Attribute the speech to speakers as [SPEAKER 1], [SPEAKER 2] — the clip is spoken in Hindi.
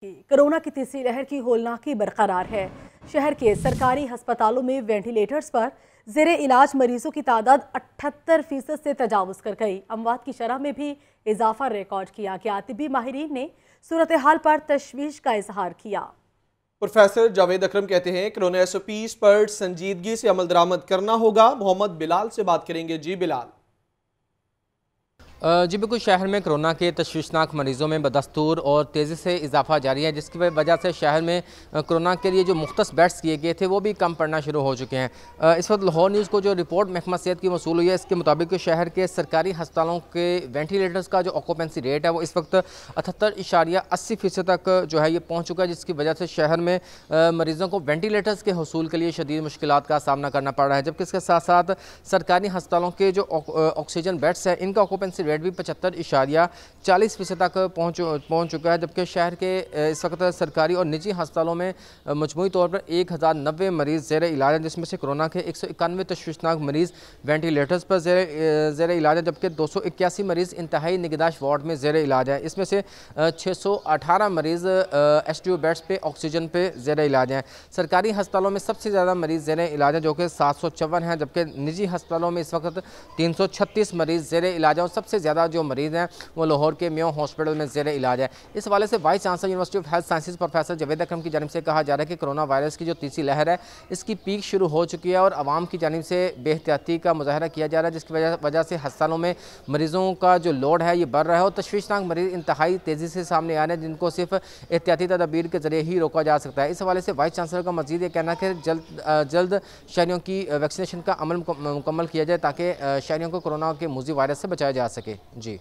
[SPEAKER 1] की कोरोना की तीसरी लहर की होलनाकी बरकरार है शहर के सरकारी हस्पतालों में वेंटिलेटर्स पर जेर इलाज मरीजों की तादाद अठहत्तर फीसद से तजावज़ कर गई अमवात की शरह में भी इजाफा रिकॉर्ड किया गया तबी माहरीन ने सूरत हाल पर तशवीश का इजहार किया
[SPEAKER 2] प्रोफेसर जावेद अक्रम कहते हैं कोरोना एस ओ पीज पर संजीदगी से अमल दरामद करना होगा मोहम्मद बिलाल से बात करेंगे जी बिलाल
[SPEAKER 3] जी बिल्कुल शहर में कोरोना के तशवीशनाक मरीज़ों में बदस्तूर और तेज़ी से इजाफा जारी है जिसकी वजह से शहर में कोरोना के लिए जो मुख्त बेड्स किए गए थे वो भी कम पड़ना शुरू हो चुके हैं इस वक्त लाहौर न्यूज़ को जो रिपोर्ट महकमा सेहत की वसूल हुई है इसके मुताबिक शहर के सरकारी हस्पतालों के वेंटिलेटर्स का जो ऑक्यूपेंसी रेट है वो इस वक्त अठहत्तर इशारिया अस्सी फ़ीसद तक जो है ये पहुँच चुका है जिसकी वजह से शहर में मरीज़ों को वेंटिलेटर्स के हसूल के लिए शदीद मुश्किल का सामना करना पड़ रहा है जबकि इसके साथ साथ सरकारी हस्पतालों के जो ऑक्सीजन बेड्स हैं इनका ऑक्यूपेंसी रेट भी पचहत्तर इशारिया चालीस फीसद तक पहुँच पहुँच चुका है जबकि शहर के इस वक्त सरकारी और निजी अस्पतालों में मजमू तौर पर एक हज़ार नब्बे मरीज़ जेर इलाज हैं जिसमें से कोरोना के एक सौ इक्यानवे तश्वीशनाक मरीज़ वेंटिलेटर्स पर जेर जेर इलाज हैं जबकि दो सौ इक्यासी मरीज़ इंतहाई निगदाश वार्ड में जेर इलाज हैं इसमें से छः सौ अठारह मरीज़ एस टी ओ बेड्स पर ऑक्सीजन पे जेर इलाज हैं सरकारी अस्पतालों में सबसे ज़्यादा मरीज़ जेर इलाज हैं जो कि सात सौ चौवन हैं जबकि निजी हस्पालों में इस वक्त तीन सौ छत्तीस मरीज़ जेर इलाज हैं और सबसे सबसे ज़्यादा जो मरीज़ हैं वो लाहौर के म्यो हॉस्पिटल में जेर इलाज है इस हवाले से vice chancellor university of health sciences professor Javed Akram की जानब से कहा जा रहा है कि कोरोना वायरस की जो तीसरी लहर है इसकी पीक शुरू हो चुकी है और आवाम की जानब से बेहतियाती का मुजाहरा किया जा रहा है जिसकी वजह से हस्पतालों में मरीज़ों का जो लोड है ये बढ़ रहा है और तश्वीशनाक मरीज़ इंतहाई तेज़ी से सामने आ रहे हैं जिनको सिर्फ एहतियाती तदाबीर के जरिए ही रोका जा सकता है इस हवाले से वाइस चांसलर का मजीद ये कहना है कि जल्द जल्द शहरीों की वैक्सीनेशन का अमल मुकम्मल किया जाए ताकि शहरीों को कोरोना के मुजी वायरस से बचाया जा सके सके जी